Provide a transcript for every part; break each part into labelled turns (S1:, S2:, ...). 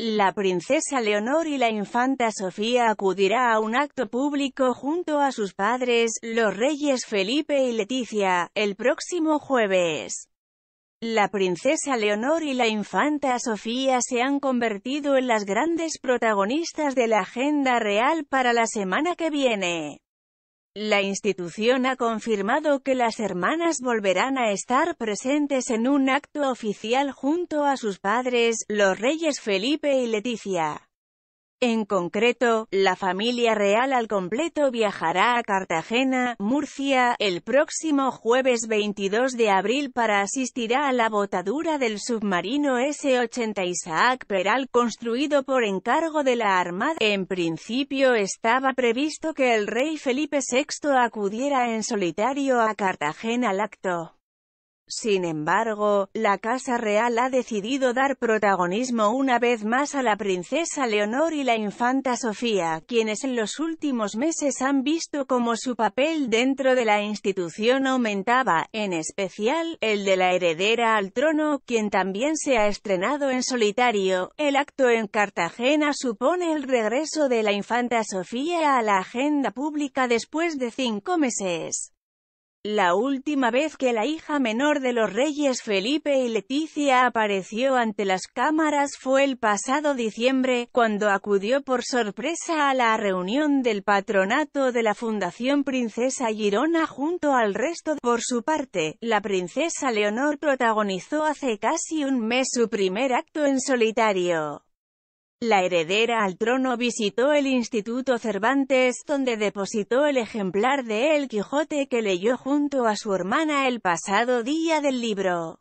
S1: La princesa Leonor y la infanta Sofía acudirá a un acto público junto a sus padres, los reyes Felipe y Leticia, el próximo jueves. La princesa Leonor y la infanta Sofía se han convertido en las grandes protagonistas de la agenda real para la semana que viene. La institución ha confirmado que las hermanas volverán a estar presentes en un acto oficial junto a sus padres, los reyes Felipe y Leticia. En concreto, la familia real al completo viajará a Cartagena, Murcia, el próximo jueves 22 de abril para asistir a la botadura del submarino S-80 Isaac Peral construido por encargo de la Armada. En principio estaba previsto que el rey Felipe VI acudiera en solitario a Cartagena al acto. Sin embargo, la Casa Real ha decidido dar protagonismo una vez más a la princesa Leonor y la infanta Sofía, quienes en los últimos meses han visto cómo su papel dentro de la institución aumentaba, en especial, el de la heredera al trono, quien también se ha estrenado en solitario. El acto en Cartagena supone el regreso de la infanta Sofía a la agenda pública después de cinco meses. La última vez que la hija menor de los reyes Felipe y Leticia apareció ante las cámaras fue el pasado diciembre, cuando acudió por sorpresa a la reunión del patronato de la Fundación Princesa Girona junto al resto. Por su parte, la princesa Leonor protagonizó hace casi un mes su primer acto en solitario. La heredera al trono visitó el Instituto Cervantes, donde depositó el ejemplar de El Quijote que leyó junto a su hermana el pasado día del libro.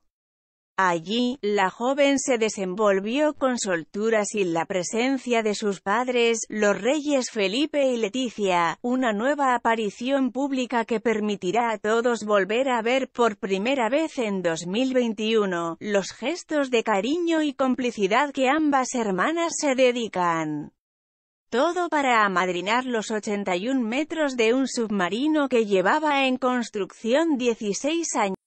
S1: Allí, la joven se desenvolvió con soltura sin la presencia de sus padres, los reyes Felipe y Leticia, una nueva aparición pública que permitirá a todos volver a ver por primera vez en 2021, los gestos de cariño y complicidad que ambas hermanas se dedican. Todo para amadrinar los 81 metros de un submarino que llevaba en construcción 16 años.